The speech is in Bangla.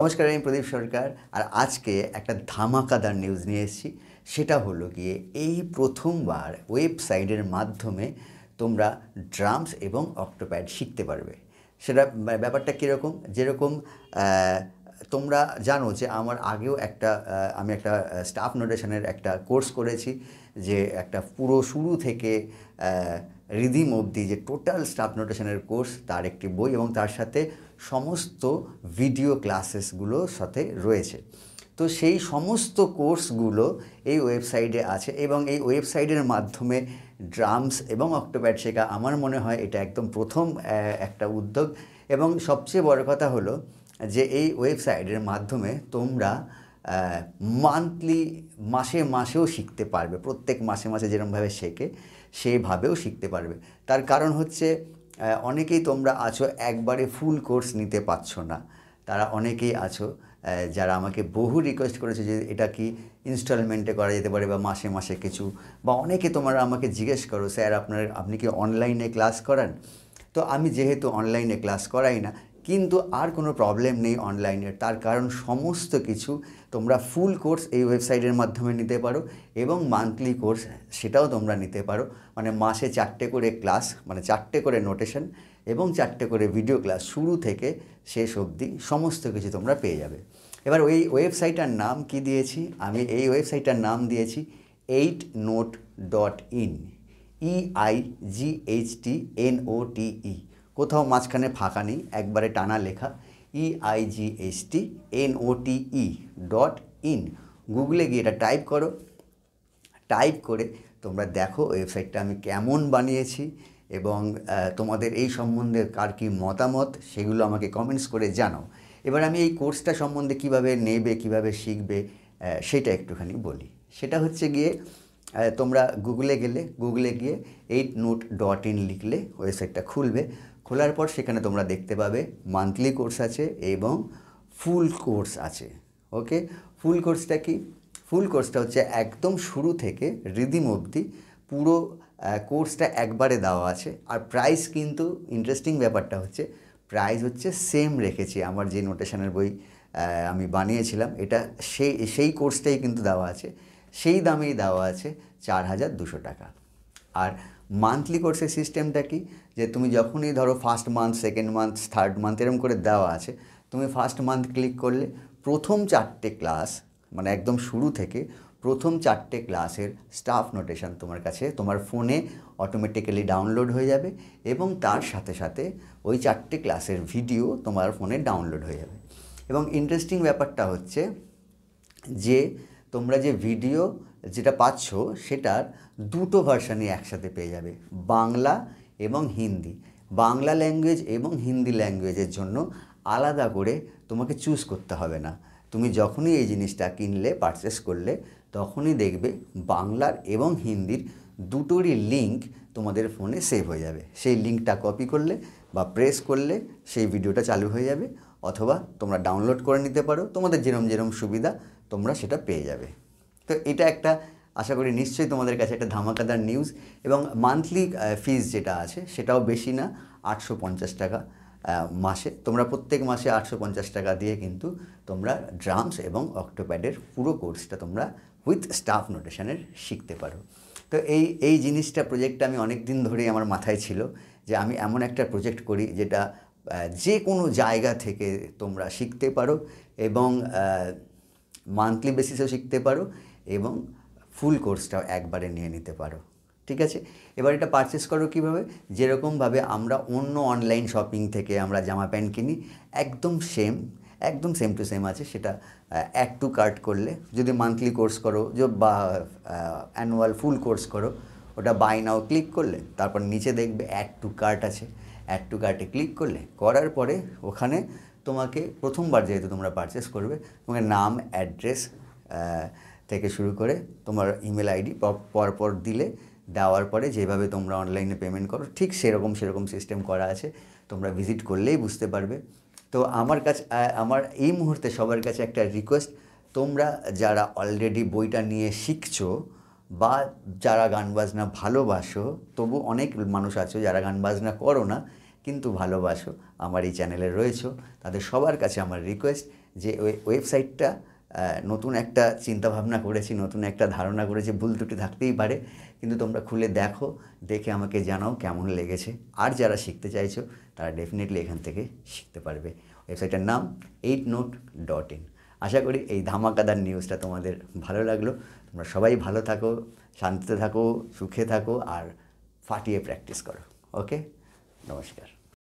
নমস্কার আমি প্রদীপ সরকার আর আজকে একটা ধামাকাদার নিউজ নিয়ে এসেছি সেটা হলো গিয়ে এই প্রথমবার ওয়েবসাইটের মাধ্যমে তোমরা ড্রামস এবং অক্টোপ্যাড শিখতে পারবে সেটা ব্যাপারটা কীরকম যেরকম তোমরা জানো যে আমার আগেও একটা আমি একটা স্টাফ নোটেশনের একটা কোর্স করেছি যে একটা পুরো শুরু থেকে রিদিম অবধি যে টোটাল স্টাফ নোটেশনের কোর্স তার একটি বই এবং তার সাথে সমস্ত ভিডিও ক্লাসেসগুলো সাথে রয়েছে তো সেই সমস্ত কোর্সগুলো এই ওয়েবসাইটে আছে এবং এই ওয়েবসাইটের মাধ্যমে ড্রামস এবং অক্টোপ্যাড শেখা আমার মনে হয় এটা একদম প্রথম একটা উদ্যোগ এবং সবচেয়ে বড় কথা হলো যে এই ওয়েবসাইটের মাধ্যমে তোমরা মান্থলি মাসে মাসেও শিখতে পারবে প্রত্যেক মাসে মাসে যেরমভাবে শেখে সেভাবেও শিখতে পারবে তার কারণ হচ্ছে অনেকেই তোমরা আছো একবারে ফুল কোর্স নিতে পারছো না তারা অনেকেই আছো যারা আমাকে বহু রিকোয়েস্ট করেছে যে এটা কি ইনস্টলমেন্টে করা যেতে পারে বা মাসে মাসে কিছু বা অনেকে তোমরা আমাকে জিজ্ঞেস করো স্যার আপনার আপনি কি অনলাইনে ক্লাস করান তো আমি যেহেতু অনলাইনে ক্লাস করাই না কিন্তু আর কোনো প্রবলেম নেই অনলাইনের তার কারণ সমস্ত কিছু তোমরা ফুল কোর্স এই ওয়েবসাইটের মাধ্যমে নিতে পারো এবং মান্থলি কোর্স সেটাও তোমরা নিতে পারো মানে মাসে চারটে করে ক্লাস মানে চারটে করে নোটেশন এবং চারটে করে ভিডিও ক্লাস শুরু থেকে শেষ অবধি সমস্ত কিছু তোমরা পেয়ে যাবে এবার ওই ওয়েবসাইটটার নাম কি দিয়েছি আমি এই ওয়েবসাইটটার নাম দিয়েছি eight note dot in E I G H T N O T E কোথাও মাঝখানে ফাঁকা নেই একবারে টানা লেখা ইআইজিএসটি এনওটিই ডট ইন গুগলে গিয়ে এটা টাইপ করো টাইপ করে তোমরা দেখো ওয়েবসাইটটা আমি কেমন বানিয়েছি এবং তোমাদের এই সম্বন্ধে কার কী মতামত সেগুলো আমাকে কমেন্টস করে জানাও এবার আমি এই কোর্সটা সম্বন্ধে কিভাবে নেবে কিভাবে শিখবে সেটা একটুখানি বলি সেটা হচ্ছে গিয়ে তোমরা গুগলে গেলে গুগলে গিয়ে এইট নোট ডট ইন লিখলে ওয়েবসাইটটা খুলবে খোলার পর সেখানে তোমরা দেখতে পাবে মান্থলি কোর্স আছে এবং ফুল কোর্স আছে ওকে ফুল কোর্সটা কি ফুল কোর্সটা হচ্ছে একদম শুরু থেকে রিদিম অবধি পুরো কোর্সটা একবারে দেওয়া আছে আর প্রাইস কিন্তু ইন্টারেস্টিং ব্যাপারটা হচ্ছে প্রাইস হচ্ছে সেম রেখেছি আমার যে নোটেশনের বই আমি বানিয়েছিলাম এটা সেই সেই কোর্সটাই কিন্তু দেওয়া আছে সেই দামেই দেওয়া আছে চার হাজার দুশো টাকা আর মান্থলি কোর্সের সিস্টেমটা কি যে তুমি যখনই ধরো first month second month third month এরকম করে দেওয়া আছে তুমি ফার্স্ট মান্থ ক্লিক করলে প্রথম চারটে ক্লাস মানে একদম শুরু থেকে প্রথম চারটে ক্লাসের স্টাফ নোটেশন তোমার কাছে তোমার ফোনে অটোমেটিক্যালি ডাউনলোড হয়ে যাবে এবং তার সাথে সাথে ওই চারটে ক্লাসের ভিডিও তোমার ফোনে ডাউনলোড হয়ে যাবে এবং ইন্টারেস্টিং ব্যাপারটা হচ্ছে যে তোমরা যে ভিডিও যেটা পাচ্ছ সেটার দুটো ভার্সানই একসাথে পেয়ে যাবে বাংলা এবং হিন্দি বাংলা ল্যাঙ্গুয়েজ এবং হিন্দি ল্যাঙ্গুয়েজের জন্য আলাদা করে তোমাকে চুজ করতে হবে না তুমি যখনই এই জিনিসটা কিনলে পারচেস করলে তখনই দেখবে বাংলার এবং হিন্দির দুটোরই লিঙ্ক তোমাদের ফোনে সেভ হয়ে যাবে সেই লিঙ্কটা কপি করলে বা প্রেস করলে সেই ভিডিওটা চালু হয়ে যাবে অথবা তোমরা ডাউনলোড করে নিতে পারো তোমাদের যেরম যেরম সুবিধা তোমরা সেটা পেয়ে যাবে তো এটা একটা আশা করি নিশ্চয়ই তোমাদের কাছে একটা ধামাকাদার নিউজ এবং মান্থলি ফিজ যেটা আছে সেটাও বেশি না আটশো টাকা মাসে তোমরা প্রত্যেক মাসে আটশো টাকা দিয়ে কিন্তু তোমরা ড্রামস এবং অক্টোপ্যাডের পুরো কোর্সটা তোমরা উইথ স্টাফ নোটেশনের শিখতে পারো তো এই এই জিনিসটা প্রজেক্টটা আমি অনেক দিন ধরেই আমার মাথায় ছিল যে আমি এমন একটা প্রজেক্ট করি যেটা যে কোনো জায়গা থেকে তোমরা শিখতে পারো এবং মান্থলি বেসিসেও শিখতে পারো এবং ফুল কোর্সটাও একবারে নিয়ে নিতে পারো ঠিক আছে এবার এটা পারচেস করো কীভাবে যেরকমভাবে আমরা অন্য অনলাইন শপিং থেকে আমরা জামা প্যান্ট কিনি একদম সেম একদম সেম টু সেম আছে সেটা অ্যাড টু কার্ট করলে যদি মান্থলি কোর্স করো যে বা অ্যানুয়াল ফুল কোর্স করো ওটা বাই নাও ক্লিক করলে তারপর নিচে দেখবে অ্যাড টু কার্ট আছে অ্যাড টু কার্টে ক্লিক করলে করার পরে ওখানে তোমাকে প্রথমবার যেহেতু তোমরা পারচেস করবে তোমাকে নাম অ্যাড্রেস থেকে শুরু করে তোমার ইমেল আইডি পরপর দিলে দেওয়ার পরে যেভাবে তোমরা অনলাইনে পেমেন্ট করো ঠিক সেরকম সেরকম সিস্টেম করা আছে তোমরা ভিজিট করলেই বুঝতে পারবে তো আমার কাছে আমার এই মুহূর্তে সবার কাছে একটা রিকোয়েস্ট তোমরা যারা অলরেডি বইটা নিয়ে শিখছো বা যারা গান বাজনা ভালোবাসো তবু অনেক মানুষ আছো যারা গান বাজনা করো না কিন্তু ভালোবাসো আমার এই চ্যানেলে রয়েছো তাদের সবার কাছে আমার রিকোয়েস্ট যে ওই ওয়েবসাইটটা নতুন একটা চিন্তাভাবনা করেছি নতুন একটা ধারণা করেছি ভুল ত্রুটি থাকতেই পারে কিন্তু তোমরা খুলে দেখো দেখে আমাকে জানাও কেমন লেগেছে আর যারা শিখতে চাইছো তারা ডেফিনেটলি এখান থেকে শিখতে পারবে ওয়েবসাইটের নাম এইট নোট ডট ইন আশা করি এই ধামাকাদার নিউজটা তোমাদের ভালো লাগলো তোমরা সবাই ভালো থাকো শান্তিতে থাকো সুখে থাকো আর ফাটিয়ে প্র্যাকটিস করো ওকে नमस्कार